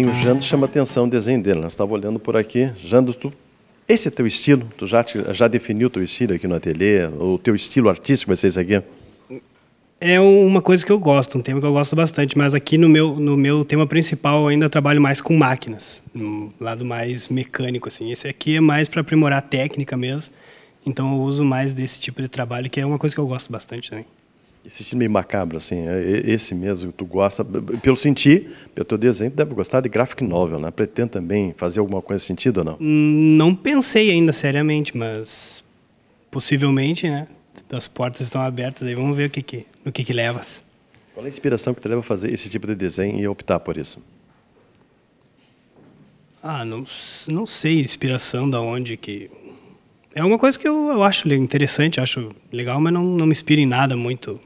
Bem, o Jando chama atenção o desenho dele. Nós né? estávamos olhando por aqui. Jando, tu, esse é teu estilo? Tu já, te, já definiu teu estilo aqui no ateliê? O teu estilo artístico vai ser esse aqui? É uma coisa que eu gosto, um tema que eu gosto bastante, mas aqui no meu, no meu tema principal eu ainda trabalho mais com máquinas, no lado mais mecânico. assim. Esse aqui é mais para aprimorar a técnica mesmo, então eu uso mais desse tipo de trabalho, que é uma coisa que eu gosto bastante também. Esse estilo meio macabro, assim, é, é esse mesmo tu gosta, pelo sentir, pelo teu desenho, tu deve gostar de graphic novel, né? Pretende também fazer alguma coisa nesse sentido ou não? Hum, não pensei ainda seriamente, mas possivelmente, né? As portas estão abertas, aí vamos ver o que que, o que, que levas. Qual é a inspiração que te leva a fazer esse tipo de desenho e optar por isso? Ah, não, não sei inspiração da onde que é uma coisa que eu, eu acho interessante, acho legal, mas não, não me inspira em nada muito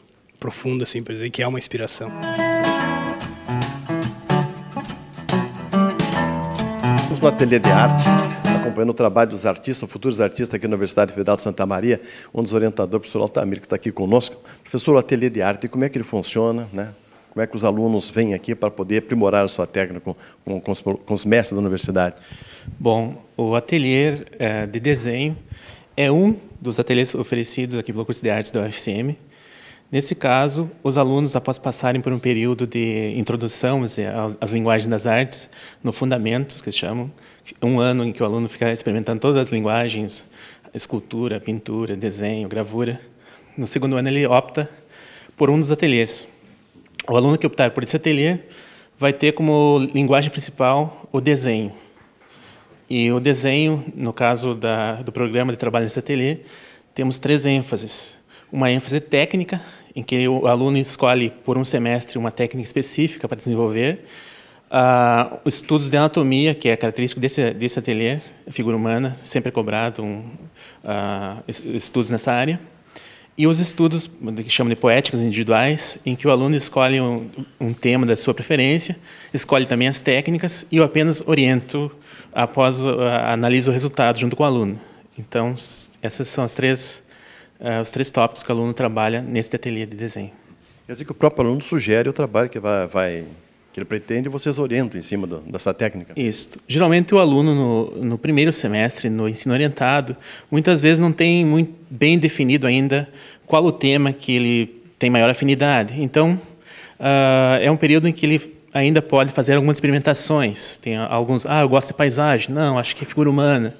profundo assim para dizer que é uma inspiração. Vamos no ateliê de arte acompanhando o trabalho dos artistas, futuros artistas aqui na Universidade Federal de Santa Maria, um dos orientadores, o professor Altamir, que está aqui conosco. Professor, o ateliê de arte, como é que ele funciona, né? Como é que os alunos vêm aqui para poder aprimorar a sua técnica com, com, com, os, com os, mestres da universidade? Bom, o ateliê eh, de desenho é um dos ateliês oferecidos aqui pelo curso de artes da UFCM. Nesse caso, os alunos, após passarem por um período de introdução às linguagens das artes, no Fundamentos, que chamam, um ano em que o aluno fica experimentando todas as linguagens, escultura, pintura, desenho, gravura, no segundo ano ele opta por um dos ateliês. O aluno que optar por esse ateliê vai ter como linguagem principal o desenho. E o desenho, no caso da, do programa de trabalho nesse ateliê, temos três ênfases. Uma ênfase técnica, em que o aluno escolhe por um semestre uma técnica específica para desenvolver, Uh, estudos de anatomia, que é característico desse, desse ateliê, figura humana, sempre é cobrado um, uh, estudos nessa área. E os estudos, que chamam de poéticas individuais, em que o aluno escolhe um, um tema da sua preferência, escolhe também as técnicas, e eu apenas oriento, após uh, analiso o resultado junto com o aluno. Então, essas são as três eh, os três tópicos que o aluno trabalha nesse ateliê de desenho. Quer dizer que o próprio aluno sugere o trabalho que vai, vai que ele pretende, vocês orientam em cima do, dessa técnica. Isso. Geralmente o aluno no, no, primeiro semestre, no ensino orientado, muitas vezes não tem muito bem definido ainda qual o tema que ele tem maior afinidade. Então, uh, é um período em que ele ainda pode fazer algumas experimentações. Tem alguns, ah, eu gosto de paisagem. Não, acho que é figura humana.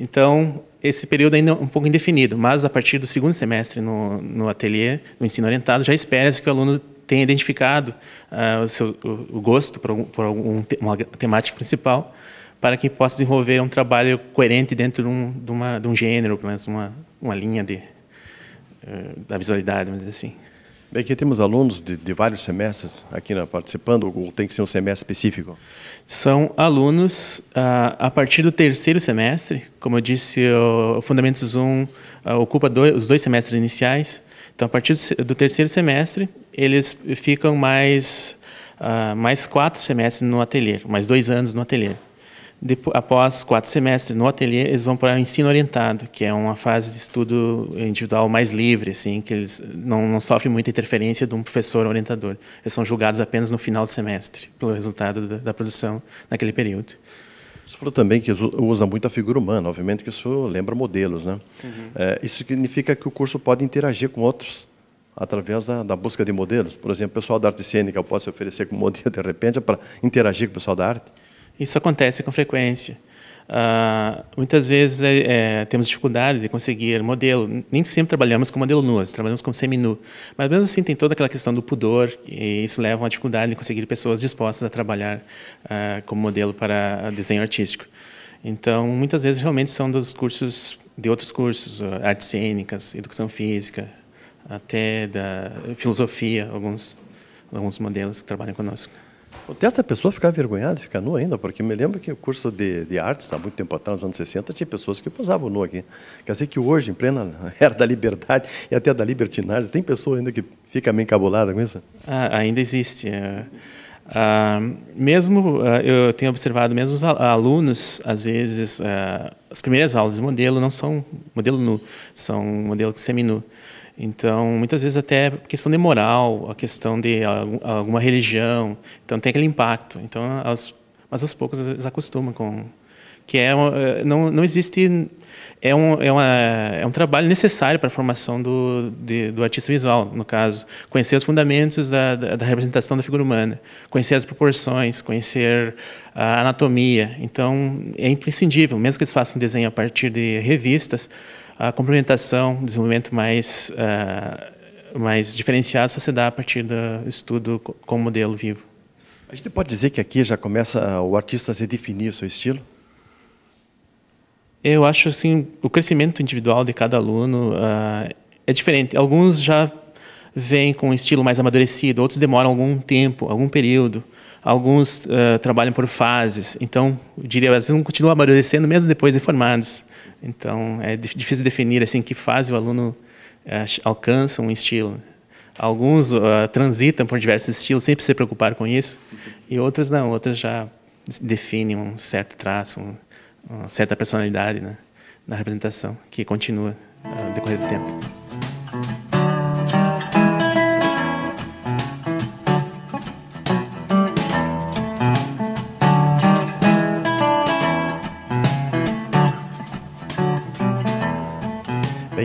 Então, esse período ainda é um pouco indefinido, mas a partir do segundo semestre no, no ateliê, no ensino orientado, já espera-se que o aluno tenha identificado uh, o, seu, o, gosto por, por algum, uma temática principal, para que possa desenvolver um trabalho coerente dentro de um, de uma, de um gênero, pelo menos uma, uma linha de, uh, da visualidade, vamos dizer assim. Bem, é aqui temos alunos de, de vários semestres aqui na, né, participando, ou tem que ser um semestre específico? São alunos ah, a partir do terceiro semestre. Como eu disse, o Fundamentos 1 ah, ocupa dois, os dois semestres iniciais. Então, a partir do terceiro semestre, eles ficam mais, ah, mais quatro semestres no ateliê, mais dois anos no ateliê. Depois, após quatro semestres no ateliê, eles vão para o ensino orientado, que é uma fase de estudo individual mais livre, assim, que eles não, não sofrem muita interferência de um professor orientador. Eles são julgados apenas no final do semestre, pelo resultado da, da produção naquele período. Você falou também que usa muito a figura humana, obviamente que isso lembra modelos. Né? Uhum. É, isso significa que o curso pode interagir com outros através da, da, busca de modelos. Por exemplo, o pessoal da arte cênica pode se oferecer como modelo, de repente, para interagir com o pessoal da arte. Isso acontece com frequência. Uh, muitas vezes é, é, temos dificuldade de conseguir modelo. Nem sempre trabalhamos com modelo nu, trabalhamos com semi-nu. Mas mesmo assim tem toda aquela questão do pudor e isso leva a uma dificuldade de conseguir pessoas dispostas a trabalhar uh, como modelo para desenho artístico. Então, muitas vezes realmente são dos cursos de outros cursos, ah, artes cênicas, educação física, até da filosofia, alguns alguns modelos que trabalham conosco. Até essa pessoa ficar envergonhada, ficar nua ainda, porque me lembro que o curso de, de artes, há muito tempo atrás, nos anos 60, tinha pessoas que posavam nu aqui. Quer dizer que hoje, em plena era da liberdade e até da libertinagem, tem pessoa ainda que fica meio encabulada com isso? Ah, ainda existe. Uh, mesmo uh, eu tenho observado mesmo os alunos às vezes uh, as primeiras aulas de modelo não são modelo nu são modelo que seminu então, muitas vezes até a questão de moral, a questão de alguma religião, então tem aquele impacto. Então, elas, mas aos poucos eles acostumam com que é eh, não, não existe é um, é, uma, é um trabalho necessário para a formação do, de, do artista visual, no caso. Conhecer os fundamentos da, da, da, representação da figura humana, conhecer as proporções, conhecer a anatomia. Então, é imprescindível, mesmo que eles façam desenho a partir de revistas, a complementação, desenvolvimento mais, uh, mais diferenciado só se dá a partir do estudo com modelo vivo. A gente pode dizer que aqui já começa o artista a se definir o seu estilo? Eu acho assim, o crescimento individual de cada aluno uh, é diferente. Alguns já vêm com um estilo mais amadurecido, outros demoram algum tempo, algum período. Alguns uh, trabalham por fases. Então, eu diria, às vezes não continuam amadurecendo mesmo depois de formados. Então, é difícil definir assim que fase o aluno uh, alcança um estilo. Alguns transitam por diversos estilos sempre se preocupar com isso, e outros não, outros já definem um certo traço, um, uma certa personalidade né, na representação, que continua ah, no decorrer do tempo.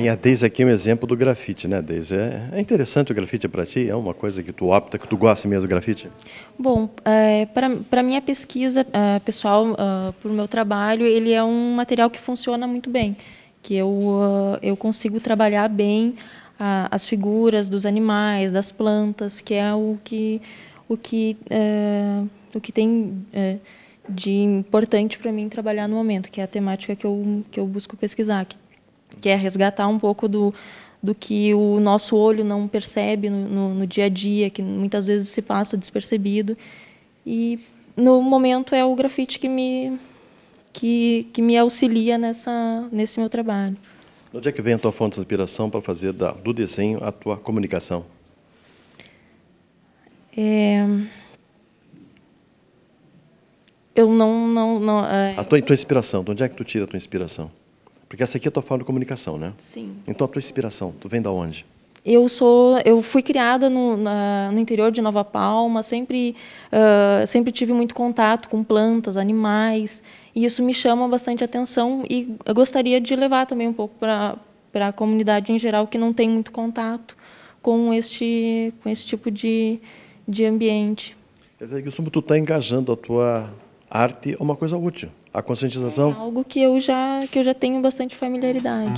E a Deise aqui é um exemplo do grafite, né, Deise? É, é interessante o grafite para ti? É uma coisa que tu opta, que tu gosta mesmo do grafite? Bom, é, eh, para minha pesquisa é, pessoal, uh, ah, para o meu trabalho, ele é um material que funciona muito bem, que eu, uh, eu consigo trabalhar bem ah, as figuras dos animais, das plantas, que é o que, o que, uh, o que tem de importante para mim trabalhar no momento, que é a temática que eu, que eu busco pesquisar, que que é resgatar um pouco do, do que o nosso olho não percebe no, no, no dia a dia, que muitas vezes se passa despercebido. E no momento é o grafite que me que, que me auxilia nessa nesse meu trabalho. De onde é que vem a tua fonte de inspiração para fazer da, do desenho a tua comunicação? É... Eu não... não, não é... A tua, tua inspiração, de onde é que tu tira a tua inspiração? Porque essa aqui é a tua forma de comunicação, né? Sim. Então a tua inspiração, tu vem da onde? Eu sou, eu fui criada no, na, no interior de Nova Palma, sempre, uh, sempre tive muito contato com plantas, animais, e isso me chama bastante atenção e eu gostaria de levar também um pouco para para a comunidade em geral que não tem muito contato com este com esse tipo de, de ambiente. Quer dizer, que o Sumo, está engajando a tua arte é uma coisa útil a conscientização? É algo que eu já, que eu já tenho bastante familiaridade.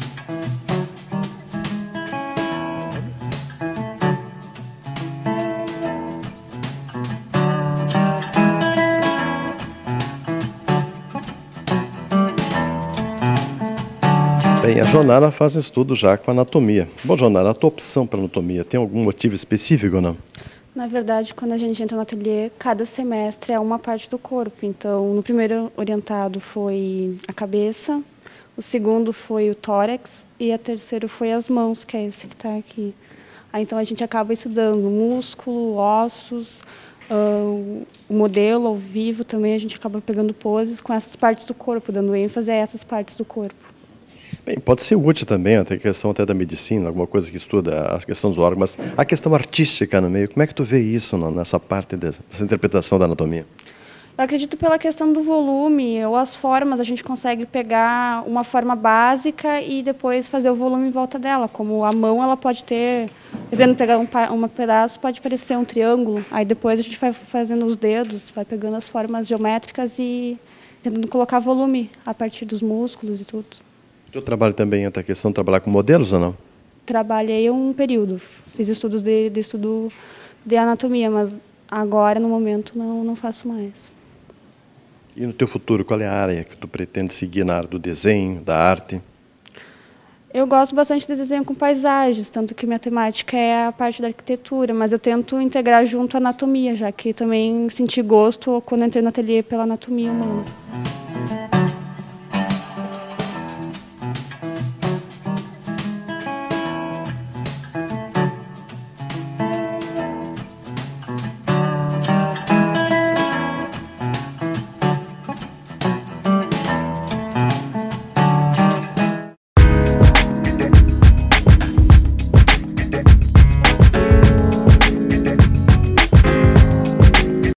Bem, a Jonara faz um estudo já com anatomia. Bom, Jonara, a tua opção para anatomia tem algum motivo específico ou não? Na verdade, quando a gente entra no ateliê, cada semestre é uma parte do corpo. Então, no primeiro orientado foi a cabeça, o segundo foi o tórax e a terceiro foi as mãos, que é esse que está aqui. Aí, então, a gente acaba estudando músculo, ossos, uh, o modelo ao vivo também. A gente acaba pegando poses com essas partes do corpo, dando ênfase a essas partes do corpo. Bem, pode ser útil também, tem questão até da medicina, alguma coisa que estuda as questões dos órgãos, mas a questão artística no meio, como é que tu vê isso nessa parte dessa, interpretação da anatomia? Eu acredito pela questão do volume ou as formas, a gente consegue pegar uma forma básica e depois fazer o volume em volta dela. Como a mão, ela pode ter, dependendo pegar um, um pedaço, pode parecer um triângulo. Aí depois a gente vai fazendo os dedos, vai pegando as formas geométricas e tentando colocar volume a partir dos músculos e tudo. O teu trabalho também entra é a questão de trabalhar com modelos ou não? Trabalhei um período, fiz estudos de, de estudo de anatomia, mas agora, no momento, não, não faço mais. E no teu futuro, qual é a área que tu pretende seguir na área do desenho, da arte? Eu gosto bastante de desenho com paisagens, tanto que minha temática é a parte da arquitetura, mas eu tento integrar junto a anatomia, já que também senti gosto quando entrei no ateliê pela anatomia humana.